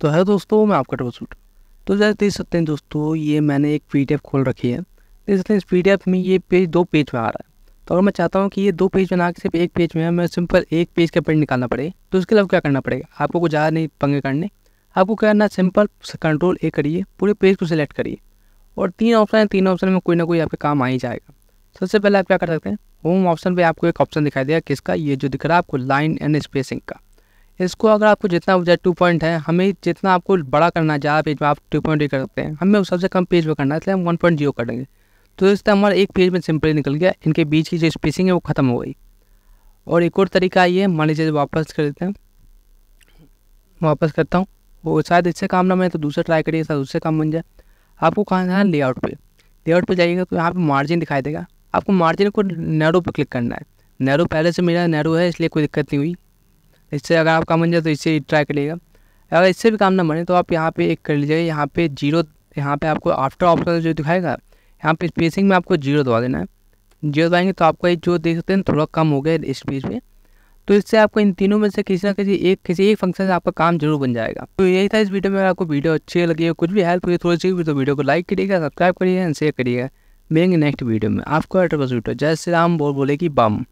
तो है दोस्तों मैं आपका ट्रबल सूट तो जैसे देख सकते हैं दोस्तों ये मैंने एक पी खोल रखी है देख सकते हैं इस पी में ये पेज दो पेज में आ रहा है तो अगर मैं चाहता हूँ कि ये दो पेज बना के सिर्फ एक पेज में है मैं सिंपल एक पेज का प्रिंट निकालना पड़ेगा तो उसके लिए क्या करना पड़ेगा आपको कुछ ज़्यादा नहीं पंगे करने आपको क्या करना सिंपल कंट्रोल ए करिए पूरे पेज को सिलेक्ट करिए और तीन ऑप्शन है तीन ऑप्शन में कोई ना कोई आपके काम आ ही जाएगा सबसे पहले आप क्या कर सकते हैं होम ऑप्शन पर आपको एक ऑप्शन दिखाई देगा किसका ये जो दिख रहा है आपको लाइन एंड स्पेसिंग का इसको अगर आपको जितना बजाय टू पॉइंट है हमें जितना आपको बड़ा करना है ज़्यादा पेज में आप टू पॉइंट कर सकते हैं हमें सबसे कम पेज में करना है इसलिए हम वन पॉइंट जीरो करेंगे तो इस तरह हमारा एक पेज में सिंपली निकल गया इनके बीच की जो स्पेसिंग है वो ख़त्म हो गई और एक और तरीका ये मान लीजिए वापस कर देते हैं वापस करता हूँ वो शायद इससे काम ना मैं तो दूसरा ट्राई करिए शायद उससे काम बन जाए आपको कहाँ जाना है लेआउट पर लेआउट पर जाइएगा तो यहाँ पर मार्जिन दिखाई देगा आपको मार्जिन को नैरो पर क्लिक करना है नैरो पहले से मेरा नैरो है इसलिए कोई दिक्कत नहीं हुई इससे अगर आपका मन जाए तो इससे ट्राई करिएगा अगर इससे भी काम ना बने तो आप यहाँ पे एक कर लीजिए यहाँ पे जीरो यहाँ पे आपको आफ्टर ऑप्शन जो दिखाएगा यहाँ पे स्पेसिंग में आपको जीरो दबा देना है जीरो दबाएंगे तो आपका जो देख सकते हैं थोड़ा कम हो गया इस पर में तो इससे आपको इन तीनों में से किसी ना किसी एक किसी एक फंक्शन से आपका काम जरूर बन जाएगा तो यही था इस वीडियो में आपको वीडियो अच्छी लगी है कुछ भी हेल्प हुई थोड़ी सी तो वीडियो को लाइक करिएगा सब्सक्राइब करिएगा एंड शेयर करिएगा मिलेंगे नेक्स्ट वीडियो में आपको एड्रेस वीडियो जय श्री राम बोल बोले कि बम